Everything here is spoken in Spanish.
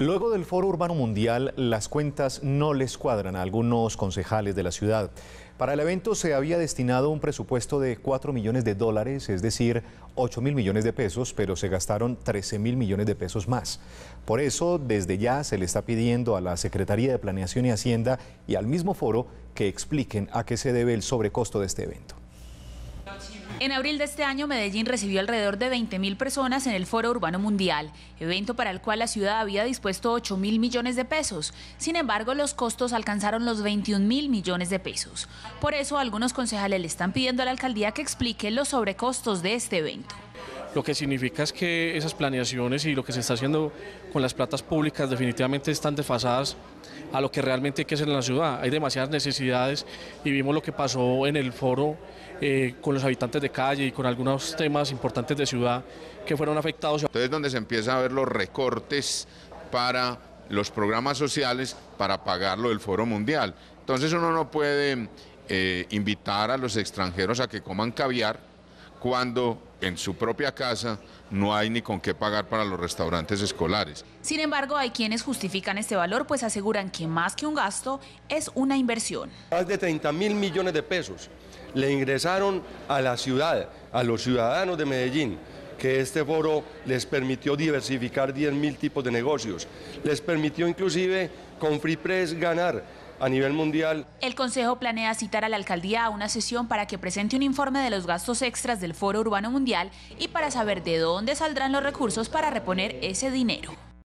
Luego del Foro Urbano Mundial, las cuentas no les cuadran a algunos concejales de la ciudad. Para el evento se había destinado un presupuesto de 4 millones de dólares, es decir, 8 mil millones de pesos, pero se gastaron 13 mil millones de pesos más. Por eso, desde ya se le está pidiendo a la Secretaría de Planeación y Hacienda y al mismo foro que expliquen a qué se debe el sobrecosto de este evento. En abril de este año, Medellín recibió alrededor de 20.000 personas en el Foro Urbano Mundial, evento para el cual la ciudad había dispuesto 8.000 millones de pesos. Sin embargo, los costos alcanzaron los 21.000 millones de pesos. Por eso, algunos concejales le están pidiendo a la alcaldía que explique los sobrecostos de este evento lo que significa es que esas planeaciones y lo que se está haciendo con las platas públicas definitivamente están desfasadas a lo que realmente hay que hacer en la ciudad. Hay demasiadas necesidades y vimos lo que pasó en el foro eh, con los habitantes de calle y con algunos temas importantes de ciudad que fueron afectados. Entonces donde se empieza a ver los recortes para los programas sociales para pagar lo del foro mundial. Entonces uno no puede eh, invitar a los extranjeros a que coman caviar cuando en su propia casa no hay ni con qué pagar para los restaurantes escolares. Sin embargo, hay quienes justifican este valor, pues aseguran que más que un gasto es una inversión. Más de 30 mil millones de pesos le ingresaron a la ciudad, a los ciudadanos de Medellín que este foro les permitió diversificar 10 mil tipos de negocios, les permitió inclusive con Free Press ganar a nivel mundial. El Consejo planea citar a la alcaldía a una sesión para que presente un informe de los gastos extras del Foro Urbano Mundial y para saber de dónde saldrán los recursos para reponer ese dinero.